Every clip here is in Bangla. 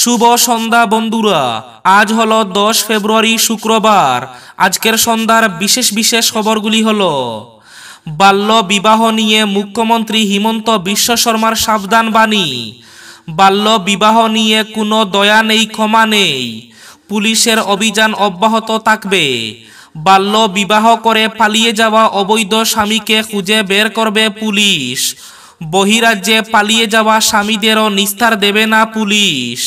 শুভ সন্ধ্যা বন্ধুরা আজ হলো দশ ফেব্রুয়ারি শুক্রবার আজকের সন্ধ্যার বিশেষ বিশেষ খবরগুলি হল বাল্য বিবাহ নিয়ে মুখ্যমন্ত্রী হিমন্ত বিশ্ব শর্মার সাবধান বাণী বাল্য বিবাহ নিয়ে কোনো দয়া নেই ক্ষমা নেই পুলিশের অভিযান অব্যাহত থাকবে বাল্য বিবাহ করে পালিয়ে যাওয়া অবৈধ স্বামীকে খুঁজে বের করবে পুলিশ বহিরাজ্যে পালিয়ে যাওয়া স্বামীদেরও নিস্তার দেবে না পুলিশ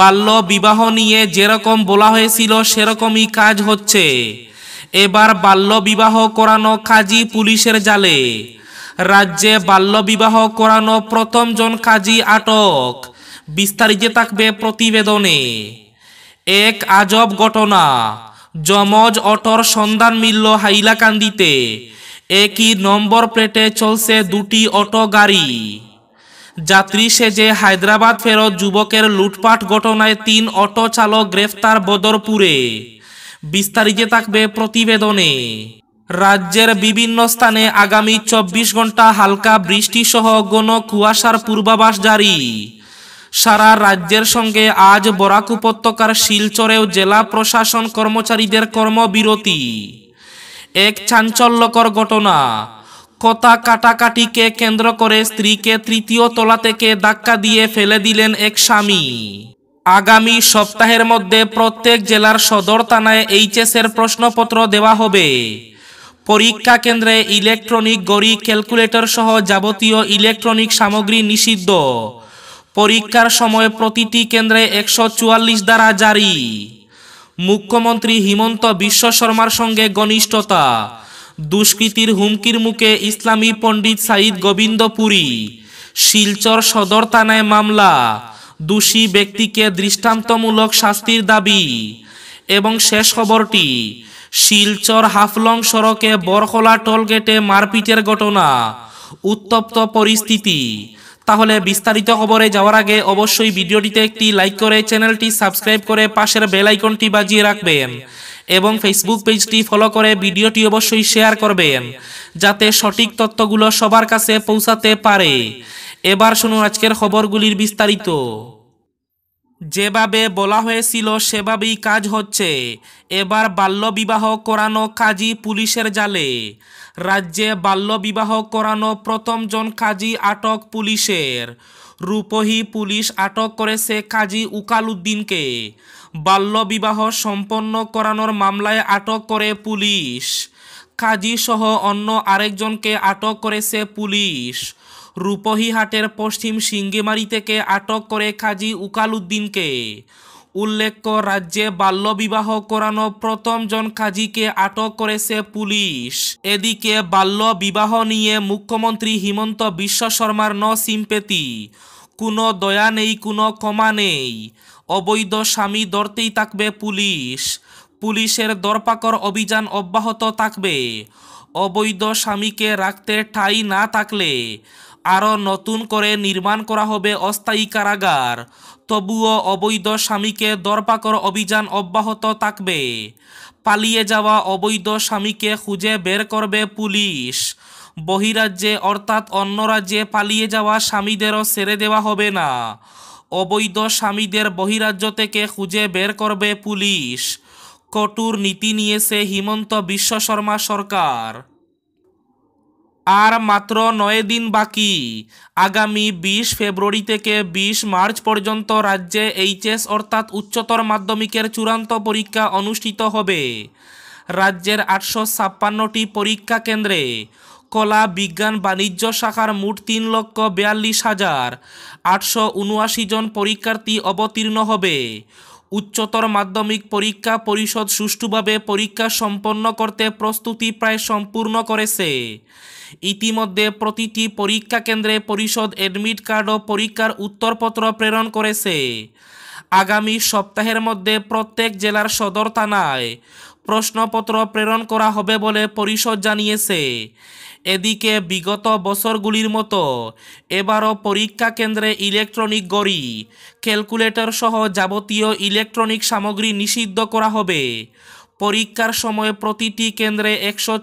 বাল্য বিবাহ নিয়ে যেরকম বলা হয়েছিল সেরকমই কাজ হচ্ছে এবার বাল্য বিবাহ করানো কাজী পুলিশের জালে রাজ্যে বাল্য বিবাহ করানো প্রথমজন কাজী আটক বিস্তারিত থাকবে প্রতিবেদনে এক আজব ঘটনা যমজ অটর সন্ধান মিলল হাইলাকান্দিতে একই নম্বর প্লেটে চলছে দুটি অটো গাড়ি যাত্রী সেজে হায়দ্রাবাদ ফেরত যুবকের লুটপাট ঘটনায় তিন অটো চালক গ্রেফতার বদরপুরে বিস্তারিত থাকবে প্রতিবেদনে রাজ্যের বিভিন্ন স্থানে আগামী চব্বিশ ঘন্টা হালকা বৃষ্টিসহ গণ কুয়াশার পূর্বাভাস জারি সারা রাজ্যের সঙ্গে আজ বরাক উপত্যকার শিলচরেও জেলা প্রশাসন কর্মচারীদের কর্মবিরতি এক চাঞ্চল্যকর ঘটনা কথা কাটাকাটিকে কেন্দ্র করে স্ত্রীকে তৃতীয় তলা থেকে ধাক্কা দিয়ে ফেলে দিলেন এক স্বামী আগামী সপ্তাহের মধ্যে প্রত্যেক জেলার সদর থানায় এইচএসের প্রশ্নপত্র দেওয়া হবে পরীক্ষা কেন্দ্রে ইলেকট্রনিক গড়ি ক্যালকুলেটর সহ যাবতীয় ইলেকট্রনিক সামগ্রী নিষিদ্ধ পরীক্ষার সময় প্রতিটি কেন্দ্রে একশো দ্বারা জারি মুখ্যমন্ত্রী হিমন্ত বিশ্ব শর্মার সঙ্গে ঘনিষ্ঠতা দুষ্কৃতির হুমকির মুখে ইসলামী পণ্ডিত সাঈদ গোবিন্দপুরী শিলচর সদর থানায় মামলা দোষী ব্যক্তিকে দৃষ্টান্তমূলক শাস্তির দাবি এবং শেষ খবরটি শিলচর হাফলং সড়কে বরখোলা টোলগেটে মারপিটের ঘটনা উত্তপ্ত পরিস্থিতি তাহলে বিস্তারিত খবরে যাওয়ার আগে অবশ্যই ভিডিওটিতে একটি লাইক করে চ্যানেলটি সাবস্ক্রাইব করে পাশের বেল আইকনটি বাজিয়ে রাখবেন এবং ফেসবুক পেজটি ফলো করে ভিডিওটি অবশ্যই শেয়ার করবেন যাতে সঠিক তথ্যগুলো সবার কাছে পৌঁছাতে পারে এবার শুনুন আজকের খবরগুলির বিস্তারিত যেভাবে বলা হয়েছিল সেভাবেই কাজ হচ্ছে এবার বাল্যবিবাহ করানো কাজী পুলিশের জালে রাজ্যে বাল্যবিবাহ করানো প্রথমজন কাজী আটক পুলিশের রূপহী পুলিশ আটক করেছে কাজী উদ্দিনকে বাল্যবিবাহ সম্পন্ন করানোর মামলায় আটক করে পুলিশ কাজী সহ অন্য আরেকজনকে আটক করেছে পুলিশ রূপহীহাটের পশ্চিম সিঙ্গিমারি থেকে আটক করে কাজী উকালউদ্দিনকে উল্লেখ্য রাজ্যে বাল্যবিবাহ করানো প্রথম জন কাজীকে আটক করেছে পুলিশ এদিকে বাল্যবিবাহ নিয়ে মুখ্যমন্ত্রী হিমন্ত বিশ্ব শর্মার ন সিম্পেতি কোনো দয়া নেই কোনো ক্ষমা নেই অবৈধ স্বামী ধরতেই থাকবে পুলিশ পুলিশের দরপাকর অভিযান অব্যাহত থাকবে অবৈধ স্বামীকে রাখতে ঠাই না থাকলে আরও নতুন করে নির্মাণ করা হবে অস্থায়ী কারাগার তবুও অবৈধ স্বামীকে দরপাকর অভিযান অব্যাহত থাকবে পালিয়ে যাওয়া অবৈধ স্বামীকে খুঁজে বের করবে পুলিশ বহিরাজ্যে অর্থাৎ অন্য রাজ্যে পালিয়ে যাওয়া স্বামীদেরও ছেড়ে দেওয়া হবে না অবৈধ স্বামীদের বহিরাজ্য থেকে খুঁজে বের করবে পুলিশ কটুর নীতি নিয়েছে হিমন্ত বিশ্ব শর্মা সরকার আর মাত্র নয় দিন বাকি আগামী বিশ ফেব্রুয়ারি থেকে বিশ মার্চ পর্যন্ত রাজ্যে এইচএস অর্থাৎ উচ্চতর মাধ্যমিকের চূড়ান্ত পরীক্ষা অনুষ্ঠিত হবে রাজ্যের আটশো ছাপ্পান্নটি পরীক্ষা কেন্দ্রে কলা বিজ্ঞান বাণিজ্য শাখার মোট তিন লক্ষ বিয়াল্লিশ হাজার আটশো উনআশি জন পরীক্ষার্থী অবতীর্ণ হবে উচ্চতর মাধ্যমিক পরীক্ষা পরিষদ সুষ্ঠুভাবে পরীক্ষা সম্পন্ন করতে প্রস্তুতি প্রায় সম্পূর্ণ করেছে ইতিমধ্যে প্রতিটি পরীক্ষা কেন্দ্রে পরিষদ অ্যাডমিট কার্ড ও পরীক্ষার উত্তরপত্র প্রেরণ করেছে আগামী সপ্তাহের মধ্যে প্রত্যেক জেলার সদর থানায় প্রশ্নপত্র প্রেরণ করা হবে বলে পরিষদ জানিয়েছে এদিকে বিগত বছরগুলির মতো এবারও পরীক্ষা কেন্দ্রে ইলেকট্রনিক গড়ি ক্যালকুলেটর সহ যাবতীয় ইলেকট্রনিক সামগ্রী নিষিদ্ধ করা হবে পরীক্ষার সময় প্রতিটি কেন্দ্রে একশো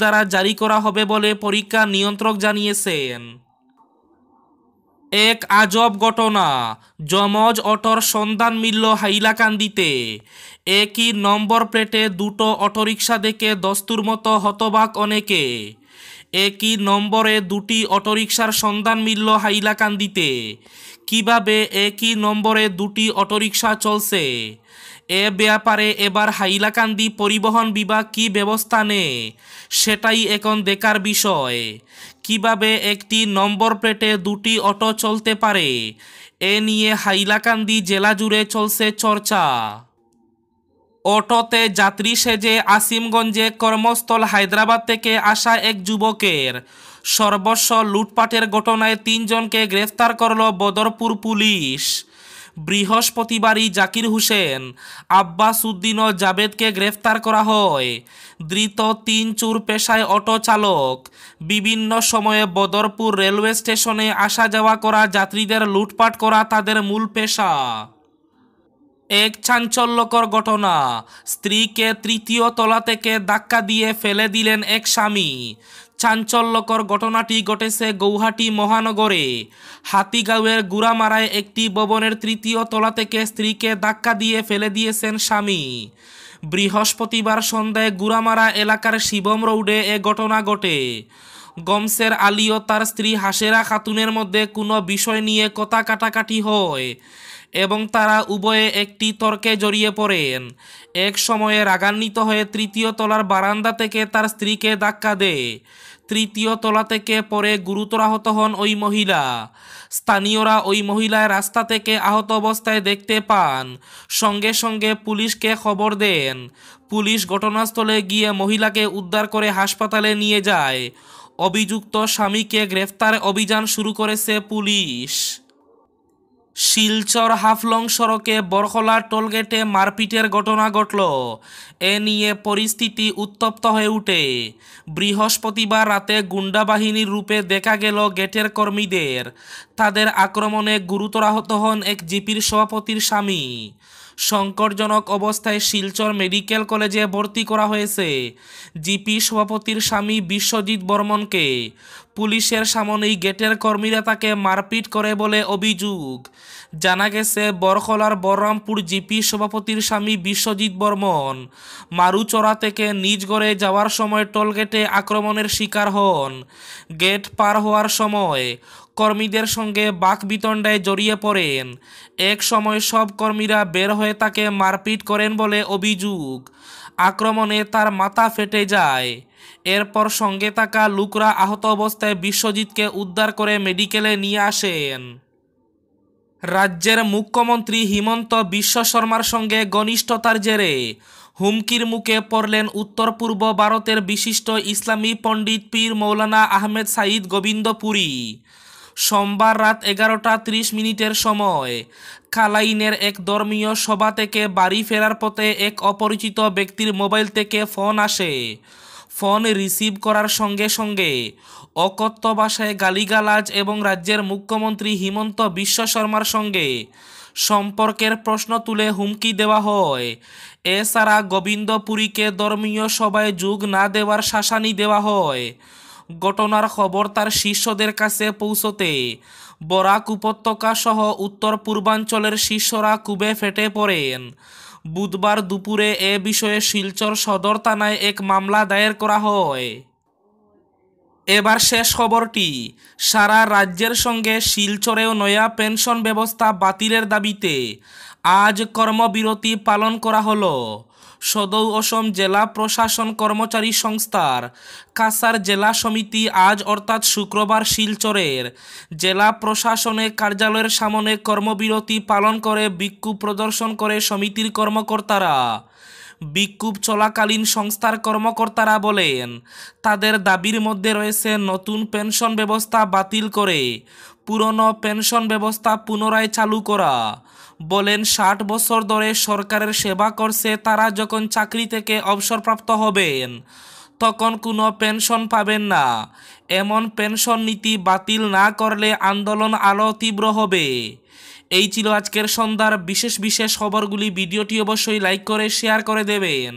দ্বারা জারি করা হবে বলে পরীক্ষা নিয়ন্ত্রক জানিয়েছেন এক আজব ঘটনা যমজ অটোর সন্ধান মিলল হাইলাকান্দিতে একই নম্বর প্লেটে দুটো অটোরিকশা দেখে দস্তুর মতো হতবাক অনেকে একই নম্বরে দুটি অটোরিকশার সন্ধান মিলল হাইলাকান্দিতে কিভাবে একই নম্বরে দুটি অটোরিকশা চলছে এ ব্যাপারে এবার হাইলাকান্দি পরিবহন বিভাগ কি ব্যবস্থা নেয় সেটাই এখন দেখার বিষয় কিভাবে একটি নম্বর প্লেটে দুটি অটো চলতে পারে এ নিয়ে হাইলাকান্দি জেলা জুড়ে চলছে চর্চা অটোতে যাত্রী সেজে আসিমগঞ্জে কর্মস্থল হায়দ্রাবাদ থেকে আসা এক যুবকের সর্বস্ব লুটপাটের ঘটনায় তিনজনকে গ্রেফতার করল বদরপুর পুলিশ বৃহস্পতিবারই জাকির হোসেন আব্বাস উদ্দিন ও জাবেদকে গ্রেফতার করা হয় ধৃত তিন চুর পেশায় অটো চালক বিভিন্ন সময়ে বদরপুর রেলওয়ে স্টেশনে আসা যাওয়া করা যাত্রীদের লুটপাট করা তাদের মূল পেশা এক চাঞ্চল্যকর ঘটনা স্ত্রীকে তৃতীয় তলা থেকে ধাক্কা দিয়ে ফেলে দিলেন এক স্বামী চাঞ্চল্যকর ঘটনাটি ঘটেছে গৌহাটি মহানগরে হাতিগাঁওয়ের গুড়ামারায় একটি ভবনের তৃতীয় তলা থেকে স্ত্রীকে ধাক্কা দিয়ে ফেলে দিয়েছেন স্বামী বৃহস্পতিবার সন্ধ্যায় গুড়ামারা এলাকার শিবম রোডে এ ঘটনা ঘটে গমসের আলী ও তার স্ত্রী হাসেরা খাতুনের মধ্যে কোনো বিষয় নিয়ে কথা কাটাকাটি হয় এবং তারা উভয়ে একটি তর্কে জড়িয়ে পড়েন এক সময়ে রাগান্বিত হয়ে তৃতীয় তলার বারান্দা থেকে তার স্ত্রীকে ধাক্কা দেয় তৃতীয় তলা থেকে পরে গুরুতর আহত হন ওই মহিলা স্থানীয়রা ওই মহিলায় রাস্তা থেকে আহত অবস্থায় দেখতে পান সঙ্গে সঙ্গে পুলিশকে খবর দেন পুলিশ ঘটনাস্থলে গিয়ে মহিলাকে উদ্ধার করে হাসপাতালে নিয়ে যায় অভিযুক্ত স্বামীকে গ্রেফতার অভিযান শুরু করেছে পুলিশ শিলচর হাফলং সড়কে বরখলা টোলগেটে মারপিটের ঘটনা ঘটল এ নিয়ে পরিস্থিতি উত্তপ্ত হয়ে উঠে বৃহস্পতিবার রাতে গুন্ডা বাহিনীর রূপে দেখা গেল গেটের কর্মীদের তাদের আক্রমণে গুরুতর আহত হন এক জিপির সভাপতির স্বামী সংকটজনক অবস্থায় শিলচর মেডিকেল কলেজে ভর্তি করা হয়েছে জিপি সভাপতির স্বামী বিশ্বজিৎ বর্মনকে পুলিশের সামনেই গেটের কর্মীরা তাকে মারপিট করে বলে অভিযোগ জানা গেছে বরখলার বররামপুর জিপি সভাপতির স্বামী বিশ্বজিৎ বর্মন মারুচরা থেকে নিজ গড়ে যাওয়ার সময় টোলগেটে আক্রমণের শিকার হন গেট পার হওয়ার সময় কর্মীদের সঙ্গে বাকবিতণ্ডায় জড়িয়ে পড়েন এক সময় সব কর্মীরা বের হয়ে তাকে মারপিট করেন বলে অভিযোগ আক্রমণে তার মাথা ফেটে যায় এরপর সঙ্গে থাকা লুকরা আহত অবস্থায় বিশ্বজিৎকে উদ্ধার করে মেডিকেলে নিয়ে আসেন রাজ্যের মুখ্যমন্ত্রী হিমন্ত বিশ্ব শর্মার সঙ্গে ঘনিষ্ঠতার জেরে হুমকির মুখে পড়লেন উত্তর পূর্ব ভারতের বিশিষ্ট ইসলামী পণ্ডিত পীর মৌলানা আহমেদ সাঈদ গোবিন্দপুরী সোমবার রাত এগারোটা ত্রিশ মিনিটের সময় কালাইনের এক ধর্মীয় সভা থেকে বাড়ি ফেরার পথে এক অপরিচিত ব্যক্তির মোবাইল থেকে ফোন আসে ফোন রিসিভ করার সঙ্গে সঙ্গে অকথ্য ভাষায় গালিগালাজ এবং রাজ্যের মুখ্যমন্ত্রী হিমন্ত বিশ্ব শর্মার সঙ্গে সম্পর্কের প্রশ্ন তুলে হুমকি দেওয়া হয় এছাড়া গোবিন্দপুরীকে ধর্মীয় সভায় যোগ না দেওয়ার শাসানি দেওয়া হয় ঘটনার খবর তার শিষ্যদের কাছে পৌঁছতে বরাক উপত্যকা সহ উত্তর পূর্বাঞ্চলের শিষ্যরা কুবে ফেটে পড়েন বুধবার দুপুরে এ বিষয়ে শিলচর সদর থানায় এক মামলা দায়ের করা হয় এবার শেষ খবরটি সারা রাজ্যের সঙ্গে শিলচরেও নয়া পেনশন ব্যবস্থা বাতিলের দাবিতে আজ কর্মবিরতি পালন করা হলো সদৌ অসম জেলা প্রশাসন কর্মচারী সংস্থার কাসার জেলা সমিতি আজ অর্থাৎ শুক্রবার শিলচরের জেলা প্রশাসনে কার্যালয়ের সামনে কর্মবিরতি পালন করে বিক্ষোভ প্রদর্শন করে সমিতির কর্মকর্তারা বিক্ষোভ চলাকালীন সংস্থার কর্মকর্তারা বলেন তাদের দাবির মধ্যে রয়েছে নতুন পেনশন ব্যবস্থা বাতিল করে পুরনো পেনশন ব্যবস্থা পুনরায় চালু করা বলেন ষাট বছর ধরে সরকারের সেবা করছে তারা যখন চাকরি থেকে অবসরপ্রাপ্ত হবেন তখন কোনো পেনশন পাবেন না এমন পেনশন নীতি বাতিল না করলে আন্দোলন আলো তীব্র হবে এই ছিল আজকের সন্ধ্যার বিশেষ বিশেষ খবরগুলি ভিডিওটি অবশ্যই লাইক করে শেয়ার করে দেবেন